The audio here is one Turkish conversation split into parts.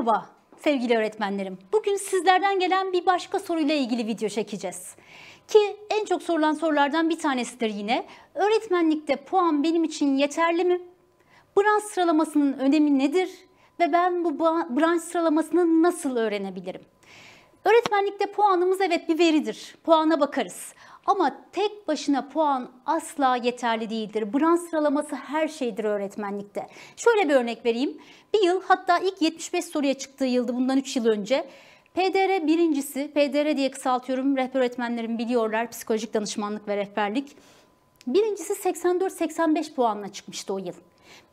Merhaba sevgili öğretmenlerim. Bugün sizlerden gelen bir başka soruyla ilgili video çekeceğiz. Ki en çok sorulan sorulardan bir tanesidir yine. Öğretmenlikte puan benim için yeterli mi? Branş sıralamasının önemi nedir? Ve ben bu branş sıralamasını nasıl öğrenebilirim? Öğretmenlikte puanımız evet bir veridir. Puana bakarız. Ama tek başına puan asla yeterli değildir. Branş sıralaması her şeydir öğretmenlikte. Şöyle bir örnek vereyim. Bir yıl hatta ilk 75 soruya çıktığı yıldı bundan 3 yıl önce. PDR birincisi, PDR diye kısaltıyorum, rehber öğretmenlerim biliyorlar, psikolojik danışmanlık ve rehberlik. Birincisi 84-85 puanla çıkmıştı o yıl.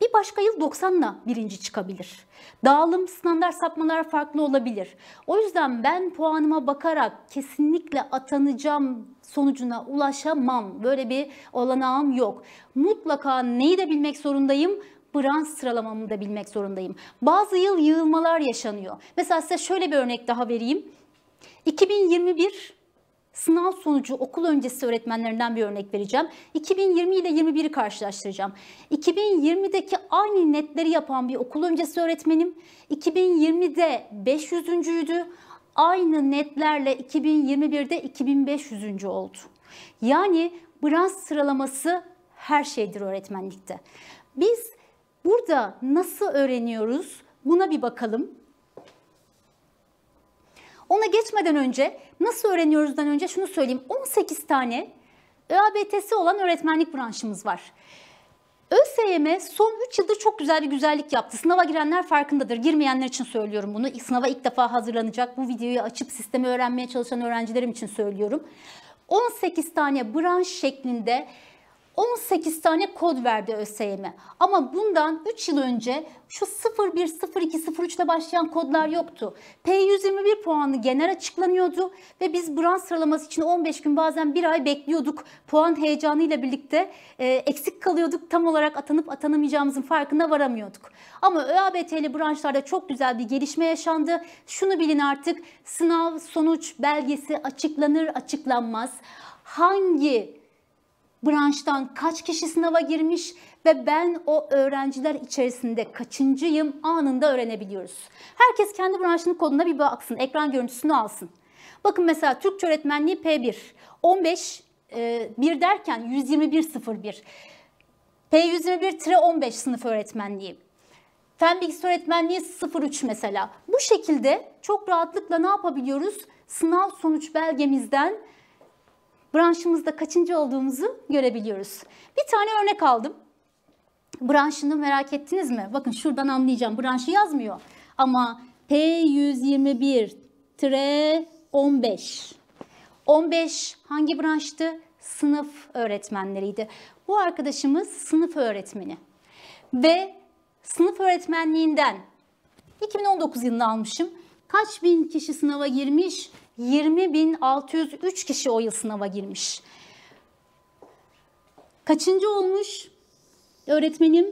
Bir başka yıl 90'la birinci çıkabilir. Dağılım, standart sapmalar farklı olabilir. O yüzden ben puanıma bakarak kesinlikle atanacağım sonucuna ulaşamam. Böyle bir olanağım yok. Mutlaka neyi de bilmek zorundayım? branş sıralamamı da bilmek zorundayım. Bazı yıl yığılmalar yaşanıyor. Mesela size şöyle bir örnek daha vereyim. 2021 sınav sonucu okul öncesi öğretmenlerinden bir örnek vereceğim. 2020 ile 21'i karşılaştıracağım. 2020'deki aynı netleri yapan bir okul öncesi öğretmenim 2020'de 500. 500.'üydü. Aynı netlerle 2021'de 2500. oldu. Yani branş sıralaması her şeydir öğretmenlikte. Biz burada nasıl öğreniyoruz? Buna bir bakalım. Ona geçmeden önce nasıl öğreniyoruzdan önce şunu söyleyeyim. 18 tane ÖABT'si olan öğretmenlik branşımız var. ÖSYM son 3 yılda çok güzel bir güzellik yaptı. Sınava girenler farkındadır. Girmeyenler için söylüyorum bunu. Sınava ilk defa hazırlanacak. Bu videoyu açıp sistemi öğrenmeye çalışan öğrencilerim için söylüyorum. 18 tane branş şeklinde 18 tane kod verdi ÖSYM. Ama bundan 3 yıl önce şu 01, 02, 03 ile başlayan kodlar yoktu. P121 puanlı genel açıklanıyordu ve biz branş sıralaması için 15 gün bazen bir ay bekliyorduk. Puan heyecanıyla birlikte e, eksik kalıyorduk. Tam olarak atanıp atanamayacağımızın farkına varamıyorduk. Ama ÖABT'li branşlarda çok güzel bir gelişme yaşandı. Şunu bilin artık sınav sonuç belgesi açıklanır açıklanmaz hangi branştan kaç kişi sınava girmiş ve ben o öğrenciler içerisinde kaçıncıyım anında öğrenebiliyoruz. Herkes kendi branşının koduna bir baksın, ekran görüntüsünü alsın. Bakın mesela Türkçe öğretmenliği P1, 15 e, 1 derken 12101. P121-15 sınıf öğretmenliği. Fen bilgisi öğretmenliği 03 mesela. Bu şekilde çok rahatlıkla ne yapabiliyoruz? Sınav sonuç belgemizden branşımızda kaçıncı olduğumuzu görebiliyoruz. Bir tane örnek aldım. Branşını merak ettiniz mi? Bakın şuradan anlayacağım. Branşı yazmıyor. Ama P121 15. 15 hangi branştı? Sınıf öğretmenleriydi. Bu arkadaşımız sınıf öğretmeni. Ve sınıf öğretmenliğinden 2019 yılında almışım. Kaç bin kişi sınava girmiş? 20.603 kişi o yıl sınava girmiş. Kaçıncı olmuş? Öğretmenim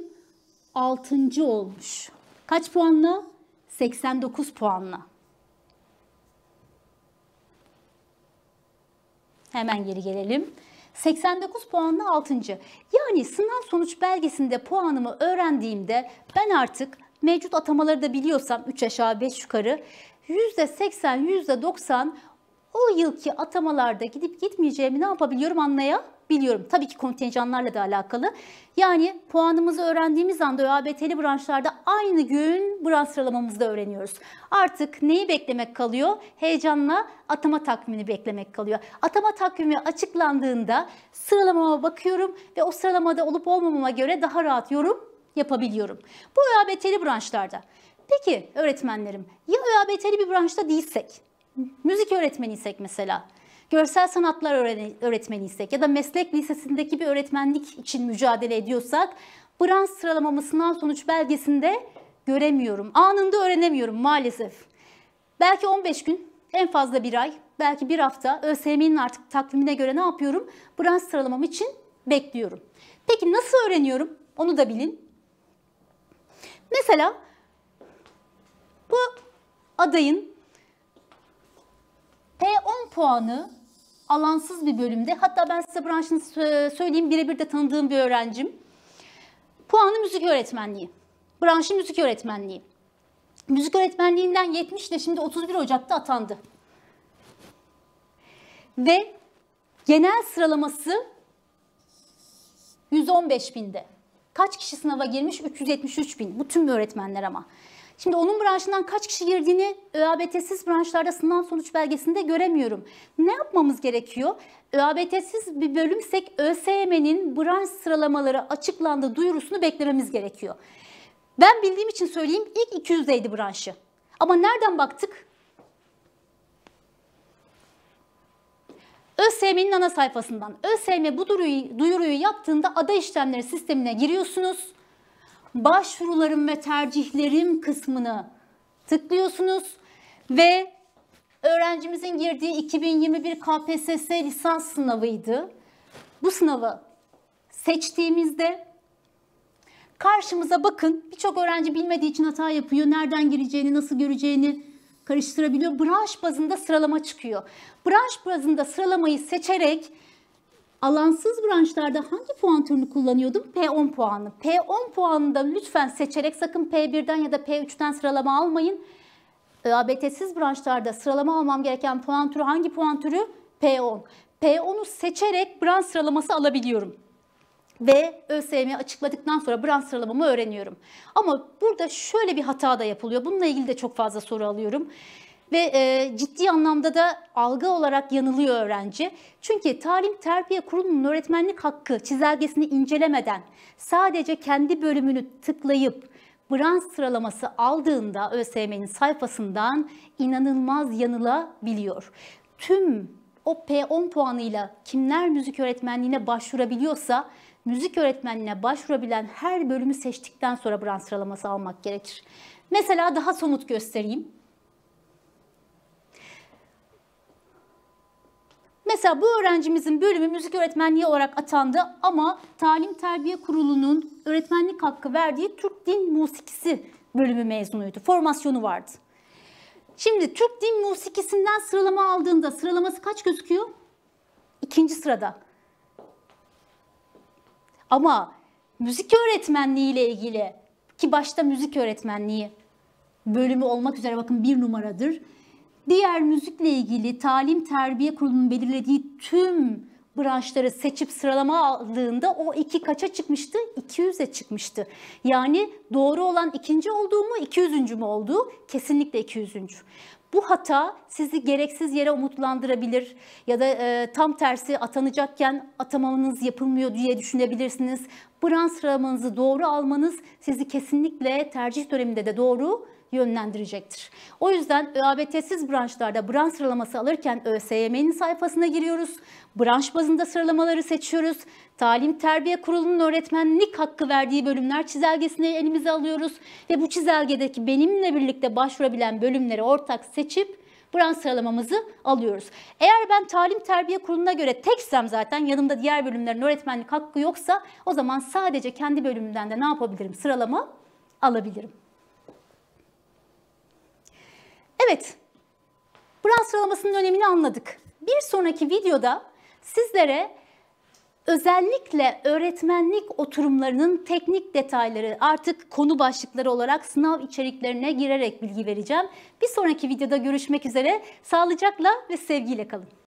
6. olmuş. Kaç puanla? 89 puanla. Hemen geri gelelim. 89 puanla 6. Yani sınav sonuç belgesinde puanımı öğrendiğimde ben artık mevcut atamaları da biliyorsam 3 aşağı 5 yukarı %80, %90 o yılki atamalarda gidip gitmeyeceğimi ne yapabiliyorum anlayabiliyorum. Tabii ki kontenjanlarla da alakalı. Yani puanımızı öğrendiğimiz anda ÖABT'li branşlarda aynı gün branş sıralamamızı da öğreniyoruz. Artık neyi beklemek kalıyor? Heyecanla atama takvimini beklemek kalıyor. Atama takvimi açıklandığında sıralamama bakıyorum ve o sıralamada olup olmamama göre daha rahat yorum yapabiliyorum. Bu ÖABT'li branşlarda. Peki öğretmenlerim ya ÖABT'li bir branşta değilsek, müzik öğretmeniysek mesela, görsel sanatlar öğretmeniysek ya da meslek lisesindeki bir öğretmenlik için mücadele ediyorsak branş sıralamamı sınav sonuç belgesinde göremiyorum. Anında öğrenemiyorum maalesef. Belki 15 gün, en fazla bir ay, belki bir hafta ÖSYM'nin artık takvimine göre ne yapıyorum? Branş sıralamam için bekliyorum. Peki nasıl öğreniyorum? Onu da bilin. Mesela adayın P10 puanı alansız bir bölümde. Hatta ben size branşını söyleyeyim. Birebir de tanıdığım bir öğrencim. Puanı müzik öğretmenliği. Branşı müzik öğretmenliği. Müzik öğretmenliğinden 70 ile şimdi 31 Ocak'ta atandı. Ve genel sıralaması 115 binde. Kaç kişi sınava girmiş? 373 bin. Bu tüm öğretmenler ama. Şimdi onun branşından kaç kişi girdiğini ÖABT'siz branşlarda sınav sonuç belgesinde göremiyorum. Ne yapmamız gerekiyor? ÖABT'siz bir bölümsek ÖSYM'nin branş sıralamaları açıklandığı duyurusunu beklememiz gerekiyor. Ben bildiğim için söyleyeyim ilk 200'deydi branşı. Ama nereden baktık? ÖSYM'nin ana sayfasından. ÖSYM bu duyuruyu yaptığında ada işlemleri sistemine giriyorsunuz başvurularım ve tercihlerim kısmını tıklıyorsunuz ve öğrencimizin girdiği 2021 KPSS lisans sınavıydı. Bu sınavı seçtiğimizde karşımıza bakın birçok öğrenci bilmediği için hata yapıyor. Nereden gireceğini, nasıl göreceğini karıştırabiliyor. Branş bazında sıralama çıkıyor. Branş bazında sıralamayı seçerek Alansız branşlarda hangi puan türünü kullanıyordum? P10 puanı. P10 puanını da lütfen seçerek sakın P1'den ya da P3'ten sıralama almayın. Ee, ABT'siz branşlarda sıralama almam gereken puan türü hangi puan türü? P10. P10'u seçerek branş sıralaması alabiliyorum. Ve ÖSYM'yi açıkladıktan sonra branş sıralamamı öğreniyorum. Ama burada şöyle bir hata da yapılıyor. Bununla ilgili de çok fazla soru alıyorum ve e, ciddi anlamda da algı olarak yanılıyor öğrenci. Çünkü Talim Terbiye Kurumu'nun öğretmenlik hakkı çizelgesini incelemeden sadece kendi bölümünü tıklayıp branş sıralaması aldığında ÖSYM'nin sayfasından inanılmaz yanılabiliyor. Tüm o P10 puanıyla kimler müzik öğretmenliğine başvurabiliyorsa müzik öğretmenliğine başvurabilen her bölümü seçtikten sonra branş sıralaması almak gerekir. Mesela daha somut göstereyim. Mesela bu öğrencimizin bölümü müzik öğretmenliği olarak atandı ama Talim Terbiye Kurulu'nun öğretmenlik hakkı verdiği Türk Din Musikisi bölümü mezunuydu. Formasyonu vardı. Şimdi Türk Din Musikisinden sıralama aldığında sıralaması kaç gözüküyor? İkinci sırada. Ama müzik öğretmenliği ile ilgili ki başta müzik öğretmenliği bölümü olmak üzere bakın bir numaradır diğer müzikle ilgili Talim Terbiye Kurulu'nun belirlediği tüm branşları seçip sıralama aldığında o iki kaça çıkmıştı? 200'e çıkmıştı. Yani doğru olan ikinci olduğu mu, 200. mü olduğu? Kesinlikle 200. Bu hata sizi gereksiz yere umutlandırabilir ya da e, tam tersi atanacakken atamanız yapılmıyor diye düşünebilirsiniz. Branş sıralamanızı doğru almanız sizi kesinlikle tercih döneminde de doğru yönlendirecektir. O yüzden ÖABT'siz branşlarda branş sıralaması alırken ÖSYM'nin sayfasına giriyoruz. Branş bazında sıralamaları seçiyoruz. Talim Terbiye Kurulu'nun öğretmenlik hakkı verdiği bölümler çizelgesini elimize alıyoruz. Ve bu çizelgedeki benimle birlikte başvurabilen bölümleri ortak seçip branş sıralamamızı alıyoruz. Eğer ben talim terbiye kuruluna göre teksem zaten yanımda diğer bölümlerin öğretmenlik hakkı yoksa o zaman sadece kendi bölümümden de ne yapabilirim? Sıralama alabilirim. Evet, Brown sıralamasının önemini anladık. Bir sonraki videoda sizlere özellikle öğretmenlik oturumlarının teknik detayları artık konu başlıkları olarak sınav içeriklerine girerek bilgi vereceğim. Bir sonraki videoda görüşmek üzere. Sağlıcakla ve sevgiyle kalın.